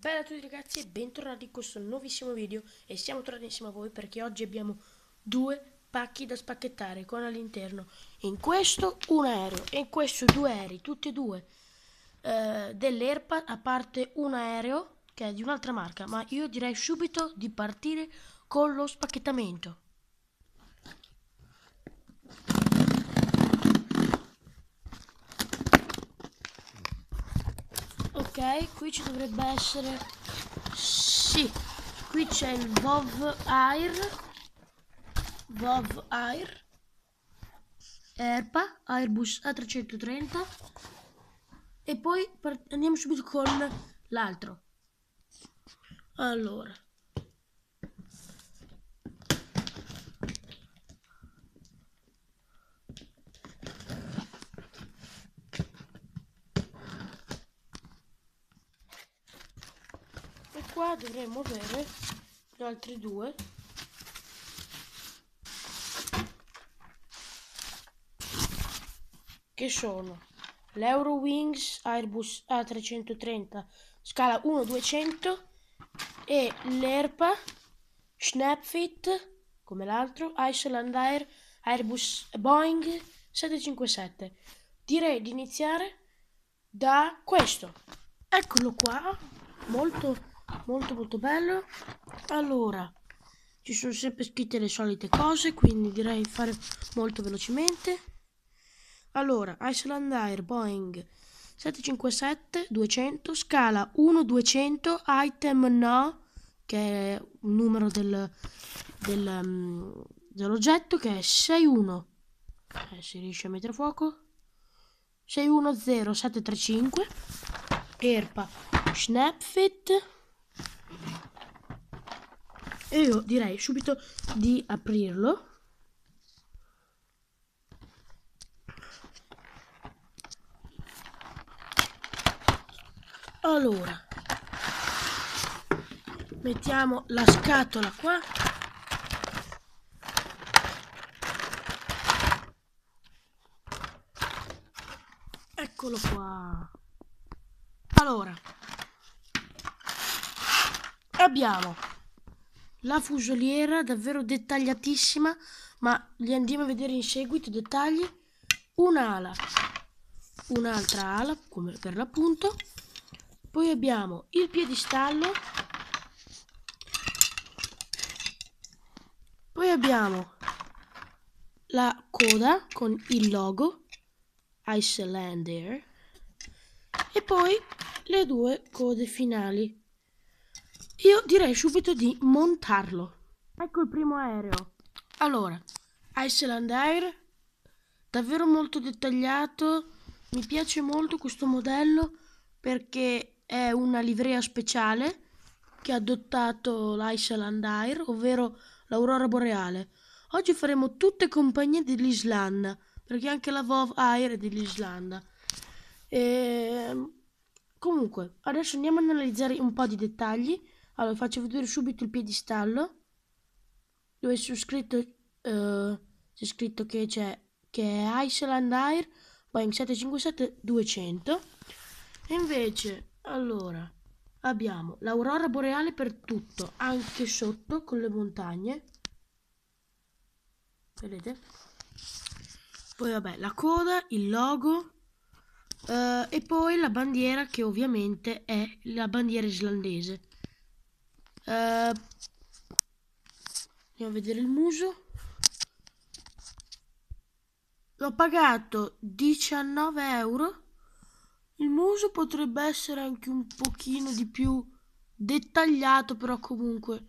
Bella a tutti ragazzi e bentornati in questo nuovissimo video e siamo tornati insieme a voi perché oggi abbiamo due pacchi da spacchettare con all'interno in questo un aereo e in questo due aerei, tutti e due eh, dell'ERPA a parte un aereo che è di un'altra marca ma io direi subito di partire con lo spacchettamento ok qui ci dovrebbe essere sì qui c'è il Vov Air Vov Air Erpa Airbus A330 e poi andiamo subito con l'altro allora e qua dovremmo avere gli altri due che sono l'Eurowings Airbus A330 scala 1-200 e l'ERPA Snapfit come l'altro Iceland Air Airbus Boeing 757 direi di iniziare da questo eccolo qua molto molto molto bello allora ci sono sempre scritte le solite cose quindi direi fare molto velocemente allora Iceland Air Boeing 757 200 scala 1 200 item no che è un numero del, del, um, dell'oggetto che è 61 eh, si riesce a mettere a fuoco 610735 Erpa Snapfit e io direi subito di aprirlo. Allora, mettiamo la scatola qua. Eccolo qua. Allora, abbiamo la fusoliera davvero dettagliatissima, ma li andiamo a vedere in seguito i dettagli. Un'ala, un'altra ala, come per l'appunto. Poi abbiamo il piedistallo. Poi abbiamo la coda con il logo Icelander. E poi le due code finali io direi subito di montarlo. Ecco il primo aereo. Allora, Iceland Air, davvero molto dettagliato. Mi piace molto questo modello perché è una livrea speciale che ha adottato l'Iceland Air, ovvero l'aurora boreale. Oggi faremo tutte compagnie dell'Islanda, perché anche la Vov Air è dell'Islanda. E... Ehm, comunque, adesso andiamo ad analizzare un po' di dettagli. Allora, faccio vedere subito il piedistallo. Dove c'è scritto, uh, scritto che c'è che è Iceland Air Boeing 757-200. E invece, allora, abbiamo l'aurora boreale per tutto, anche sotto con le montagne. Vedete? Poi vabbè, la coda, il logo uh, e poi la bandiera che ovviamente è la bandiera islandese. Eh, andiamo a vedere il muso l'ho pagato 19 euro il muso potrebbe essere anche un pochino di più dettagliato però comunque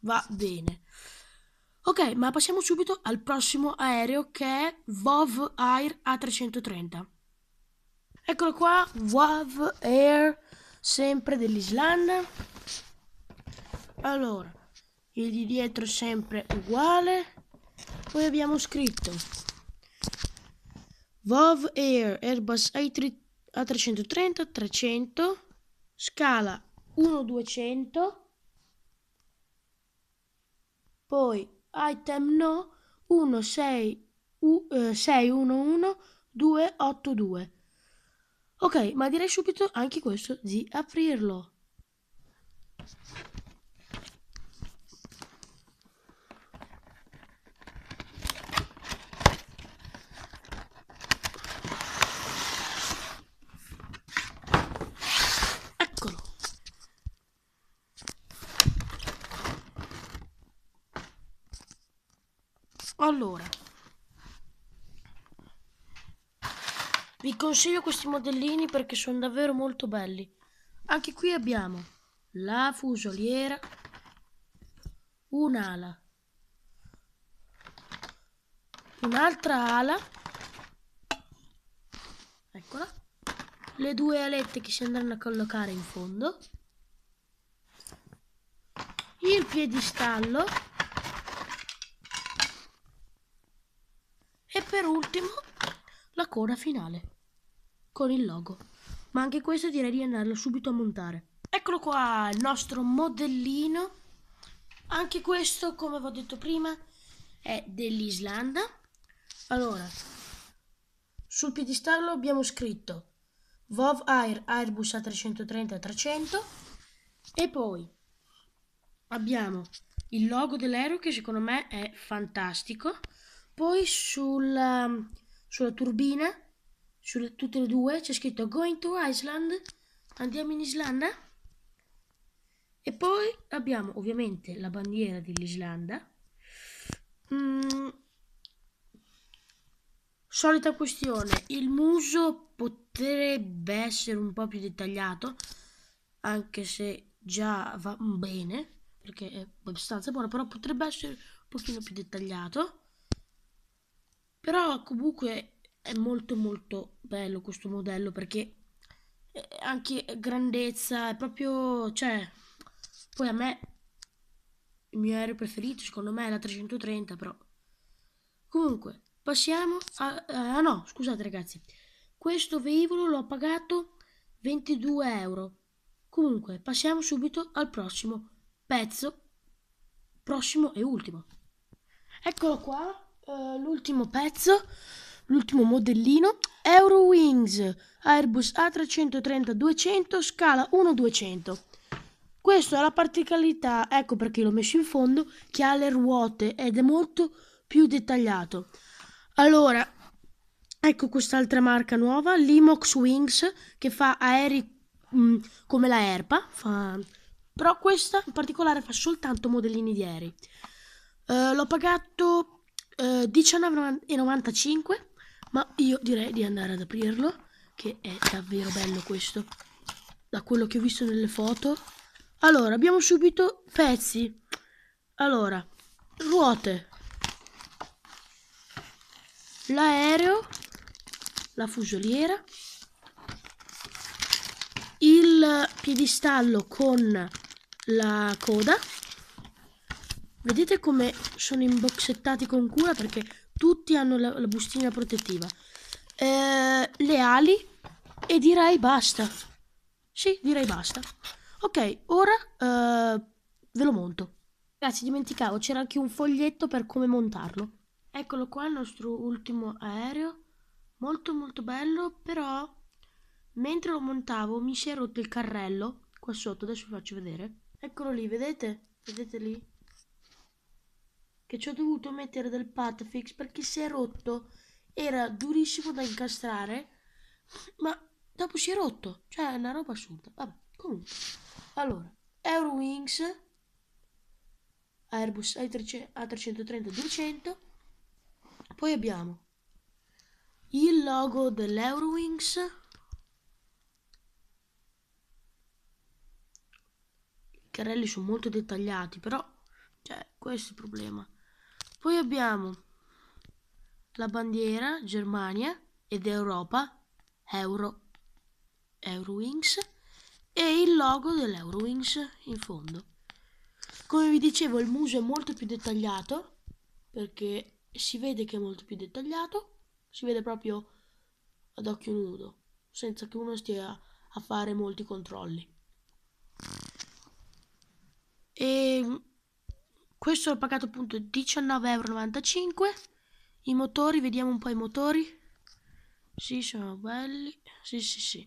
va bene ok ma passiamo subito al prossimo aereo che è Vov Air A330 eccolo qua Vov Air sempre dell'Islanda allora il di dietro è sempre uguale poi abbiamo scritto VOV Air Airbus A330 300 scala 1200 poi item no 1611282 eh, ok ma direi subito anche questo di aprirlo Allora, vi consiglio questi modellini perché sono davvero molto belli. Anche qui abbiamo la fusoliera, un'ala, un'altra ala, eccola, le due alette che si andranno a collocare in fondo, il piedistallo, per ultimo la coda finale con il logo. Ma anche questo direi di andarlo subito a montare. Eccolo qua il nostro modellino. Anche questo, come vi ho detto prima, è dell'Islanda. Allora, sul piedistallo abbiamo scritto Vov Air Airbus A330-300 e poi abbiamo il logo dell'aereo che secondo me è fantastico poi sulla, ehm, sulla turbina, su tutte e due, c'è scritto Going to Iceland, andiamo in Islanda. E poi abbiamo ovviamente la bandiera dell'Islanda. Mm. Solita questione, il muso potrebbe essere un po' più dettagliato, anche se già va bene, perché è abbastanza buono, però potrebbe essere un pochino più dettagliato. Però comunque è molto molto bello questo modello perché eh, anche grandezza è proprio cioè poi a me il mio aereo preferito secondo me è la 330 però comunque passiamo a eh, ah no scusate ragazzi questo velivolo l'ho pagato 22 euro comunque passiamo subito al prossimo pezzo prossimo e ultimo eccolo qua eh, l'ultimo pezzo, l'ultimo modellino, Eurowings Airbus A330-200 scala 1-200. Questa è la particolarità, ecco perché l'ho messo in fondo, che ha le ruote ed è molto più dettagliato. Allora, ecco quest'altra marca nuova, Limox Wings, che fa aerei mh, mm, come la Erpa, fa... però questa in particolare fa soltanto modellini di aerei. Uh, l'ho pagato 19,95 eh, ma io direi di andare ad aprirlo che è davvero bello questo da quello che ho visto nelle foto allora abbiamo subito pezzi allora ruote l'aereo la fusoliera il piedistallo con la coda Vedete come sono imboxettati con cura perché tutti hanno la, la bustina protettiva. Eh, le ali e direi basta. Sì, direi basta. Ok, ora eh, ve lo monto. Ragazzi, dimenticavo, c'era anche un foglietto per come montarlo. Eccolo qua il nostro ultimo aereo. Molto molto bello, però mentre lo montavo mi si è rotto il carrello qua sotto, adesso vi faccio vedere. Eccolo lì, vedete? Vedete lì? che ci ho dovuto mettere del patfix perché si è rotto. Era durissimo da incastrare, ma dopo si è rotto. Cioè, è una roba assurda. Vabbè, comunque. Allora, Eurowings, Airbus A330-200. Poi abbiamo il logo dell'Eurowings. I carrelli sono molto dettagliati, però cioè, questo è il problema. Poi abbiamo la bandiera Germania ed Europa, Euro, Eurowings e il logo dell'Eurowings in fondo. Come vi dicevo il muso è molto più dettagliato perché si vede che è molto più dettagliato, si vede proprio ad occhio nudo, senza che uno stia a fare molti controlli. E questo l'ho pagato appunto 19,95€. i motori vediamo un po' i motori sì sono belli sì sì sì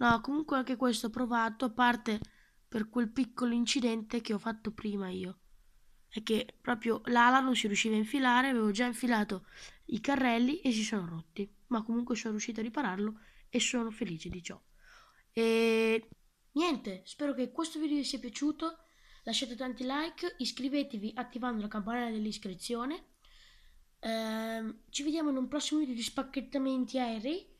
no comunque anche questo ho provato a parte per quel piccolo incidente che ho fatto prima io è che proprio l'ala non si riusciva a infilare avevo già infilato i carrelli e si sono rotti ma comunque sono riuscito a ripararlo e sono felice di ciò e niente spero che questo video vi sia piaciuto lasciate tanti like, iscrivetevi attivando la campanella dell'iscrizione. Ehm, ci vediamo in un prossimo video di spacchettamenti aerei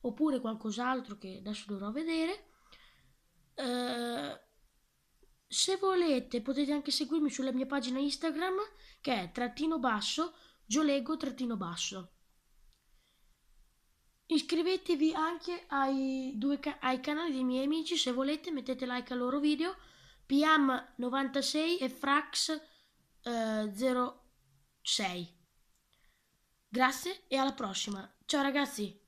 oppure qualcos'altro che adesso dovrò vedere. Ehm, se volete potete anche seguirmi sulla mia pagina Instagram che è trattino basso giolego trattino basso. Iscrivetevi anche ai, due, ai canali dei miei amici se volete, mettete like al loro video PM96 e Frax eh, 06. Grazie e alla prossima. Ciao ragazzi!